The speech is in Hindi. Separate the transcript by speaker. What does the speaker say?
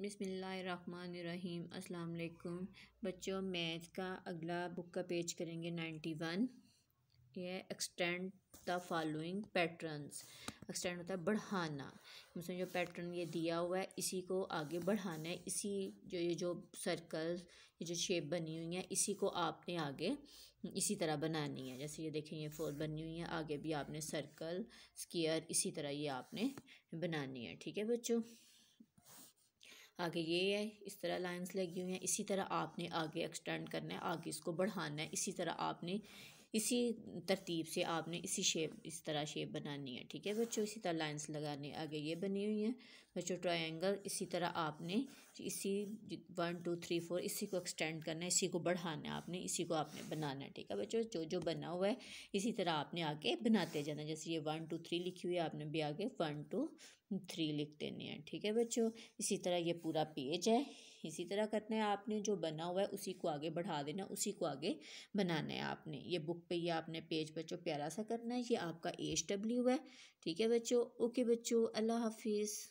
Speaker 1: बिसमीम् अल्लाम बच्चों मैथ का अगला बुक का पेज करेंगे नाइन्टी वन ये extend the following patterns extend होता है बढ़ाना उसमें जो पैटर्न ये दिया हुआ है इसी को आगे बढ़ाना है इसी जो ये जो सर्कल ये जो शेप बनी हुई है इसी को आपने आगे इसी तरह बनानी है जैसे ये देखें ये फोर बनी हुई है आगे भी आपने सर्कल स्केयर इसी तरह ये आपने बनानी है ठीक है बच्चों आगे ये है इस तरह लाइंस लगी हुई हैं इसी तरह आपने आगे एक्सटेंड करना है आगे इसको बढ़ाना है इसी तरह आपने इसी तरतीब से आपने इसी शेप इस तरह शेप बनानी है ठीक है बच्चों इसी तरह लाइंस लगाने आगे ये बनी हुई हैं बच्चों ट्रायंगल इसी तरह आपने इसी वन टू थ्री फोर इसी को एक्सटेंड करना है इसी को बढ़ाना है आपने इसी को आपने बनाना है ठीक है बच्चों जो जो बना हुआ है इसी तरह आपने आगे बनाते जाना जैसे ये वन टू थ्री लिखी हुई है आपने भी आगे वन टू थ्री लिख देनी है ठीक है बच्चों इसी तरह ये पूरा पेज है इसी तरह करना है आपने जो बना हुआ है उसी को आगे बढ़ा देना उसी को आगे बनाना है आपने ये बुक पे ये आपने पेज बच्चों प्यारा सा करना है ये आपका एच डब्ल्यू है ठीक है बच्चों ओके बच्चों अल्लाह हाफिज़